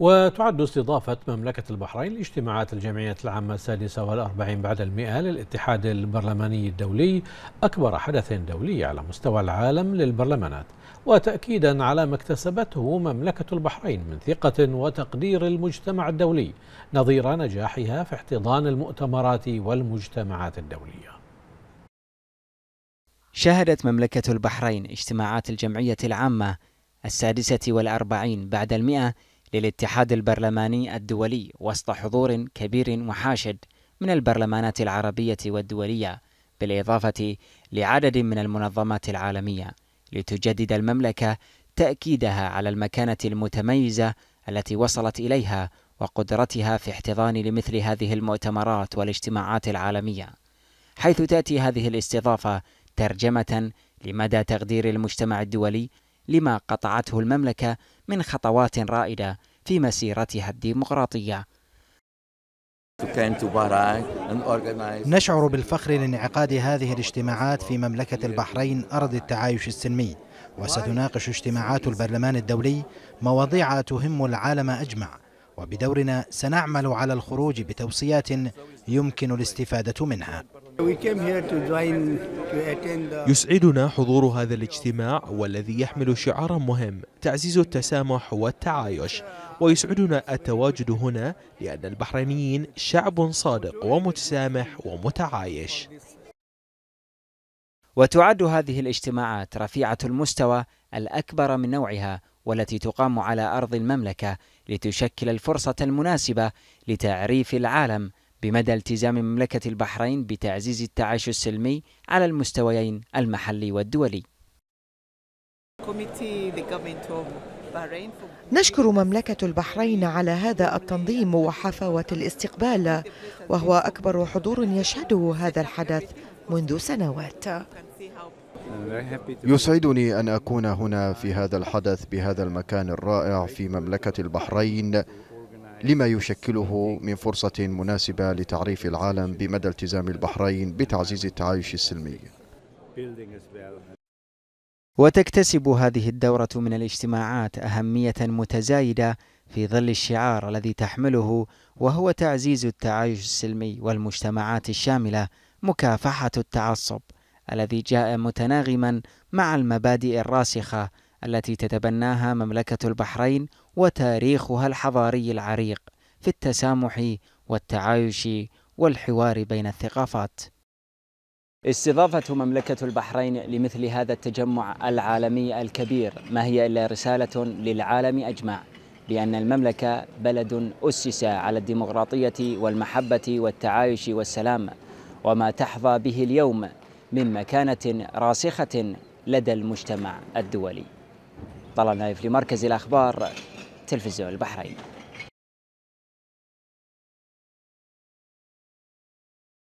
وتعد استضافة مملكة البحرين لاجتماعات الجمعية العامة السادسة والأربعين بعد المئة للاتحاد البرلماني الدولي أكبر حدث دولي على مستوى العالم للبرلمانات وتأكيدا على ما اكتسبته مملكة البحرين من ثقة وتقدير المجتمع الدولي نظير نجاحها في احتضان المؤتمرات والمجتمعات الدولية شهدت مملكة البحرين اجتماعات الجمعية العامة السادسة والأربعين بعد المئة للاتحاد البرلماني الدولي وسط حضور كبير وحاشد من البرلمانات العربية والدولية بالإضافة لعدد من المنظمات العالمية لتجدد المملكة تأكيدها على المكانة المتميزة التي وصلت إليها وقدرتها في احتضان لمثل هذه المؤتمرات والاجتماعات العالمية حيث تأتي هذه الاستضافة ترجمة لمدى تقدير المجتمع الدولي لما قطعته المملكة من خطوات رائدة في مسيرتها الديمقراطية. نشعر بالفخر لانعقاد هذه الاجتماعات في مملكة البحرين أرض التعايش السلمي وستناقش اجتماعات البرلمان الدولي مواضيع تهم العالم أجمع وبدورنا سنعمل على الخروج بتوصيات يمكن الاستفادة منها يسعدنا حضور هذا الاجتماع والذي يحمل شعارا مهم تعزيز التسامح والتعايش ويسعدنا التواجد هنا لأن البحرينيين شعب صادق ومتسامح ومتعايش وتعد هذه الاجتماعات رفيعة المستوى الأكبر من نوعها والتي تقام على أرض المملكة لتشكل الفرصة المناسبة لتعريف العالم بمدى التزام مملكة البحرين بتعزيز التعايش السلمي على المستويين المحلي والدولي. نشكر مملكة البحرين على هذا التنظيم وحفاوة الاستقبال وهو أكبر حضور يشهده هذا الحدث منذ سنوات يسعدني أن أكون هنا في هذا الحدث بهذا المكان الرائع في مملكة البحرين لما يشكله من فرصة مناسبة لتعريف العالم بمدى التزام البحرين بتعزيز التعايش السلمي وتكتسب هذه الدورة من الاجتماعات أهمية متزايدة في ظل الشعار الذي تحمله وهو تعزيز التعايش السلمي والمجتمعات الشاملة مكافحة التعصب الذي جاء متناغما مع المبادئ الراسخة التي تتبناها مملكة البحرين وتاريخها الحضاري العريق في التسامح والتعايش والحوار بين الثقافات. استضافة مملكة البحرين لمثل هذا التجمع العالمي الكبير ما هي إلا رسالة للعالم أجمع بأن المملكة بلد أسس على الديمقراطية والمحبة والتعايش والسلام وما تحظى به اليوم من مكانة راسخة لدى المجتمع الدولي طلال نايف لمركز الأخبار تلفزيون البحرين